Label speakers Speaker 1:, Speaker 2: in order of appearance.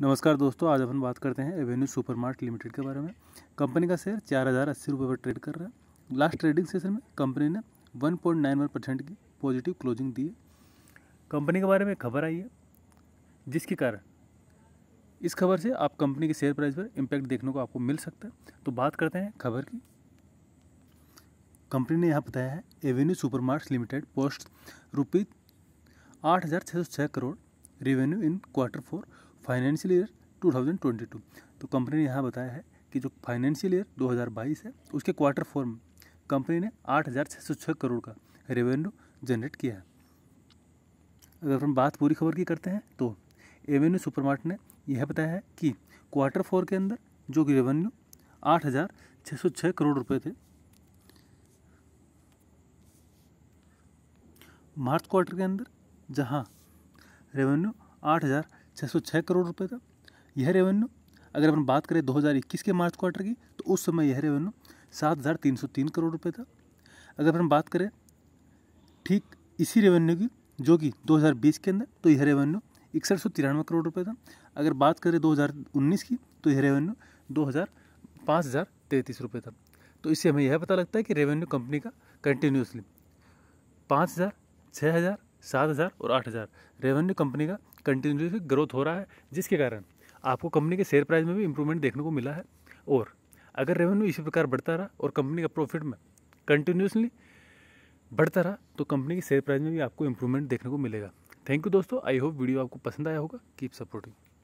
Speaker 1: नमस्कार दोस्तों आज अपन बात करते हैं एवेन्यू सुपरमार्ट लिमिटेड के बारे में कंपनी का शेयर चार हज़ार अस्सी रुपये पर ट्रेड कर रहा है लास्ट ट्रेडिंग सेशन में कंपनी ने one point nine one percent की पॉजिटिव क्लोजिंग दी है कंपनी के बारे में खबर आई है जिसके कारण इस खबर से आप कंपनी के शेयर प्राइस पर इम्पैक्ट देखने को आपको मिल सकता है तो बात करते हैं खबर की कंपनी ने यहाँ बताया है avenue super limited post rupees आठ हज़ार छः सौ छः crore revenue in quarter four financial year 2022 तो कंपनी ने यहाँ बताया है कि जो फाइनेंशियल ईयर 2022 है उसके क्वार्टर फोर में कंपनी ने आठ करोड़ का रेवेन्यू जनरेट किया है अगर हम बात पूरी खबर की करते हैं तो एवेन्यू सुपरमार्ट ने यह बताया है कि क्वार्टर फोर के अंदर जो रेवेन्यू आठ हज़ार छः सौ छः करोड़ रुपए थे मार्च क्वार्टर के अंदर जहां रेवेन्यू आठ हज़ार छः करोड़ रुपये था यह रेवेन्यू अगर अपन बात करें 2021 के मार्च क्वार्टर की तो उस समय यह रेवेन्यू सात हज़ार तीन सौ तीन करोड़ रुपए था अगर अपन बात करें ठीक इसी रेवेन्यू की जो कि 2020 के अंदर तो यह रेवेन्यू इकसठ सौ तिरानवे करोड़ रुपये था अगर बात करें 2019 की तो यह रेवेन्यू दो हज़ार पाँच हज़ार तैंतीस रुपये था तो इससे हमें यह पता लगता है कि रेवेन्यू कंपनी का कंटिन्यूसली पाँच हज़ार छः हज़ार सात हज़ार और आठ हज़ार रेवेन्यू कंपनी का कंटिन्यूसली ग्रोथ हो रहा है जिसके कारण आपको कंपनी के शेयर प्राइस में भी इंप्रूवमेंट देखने को मिला है और अगर रेवेन्यू इसी प्रकार बढ़ता रहा और कंपनी का प्रॉफिट में कंटिन्यूसली बढ़ता रहा तो कंपनी के शेयर प्राइस में भी आपको इंप्रूवमेंट देखने को मिलेगा थैंक यू दोस्तों आई होप वीडियो आपको पसंद आया होगा कीप सपोर्टिंग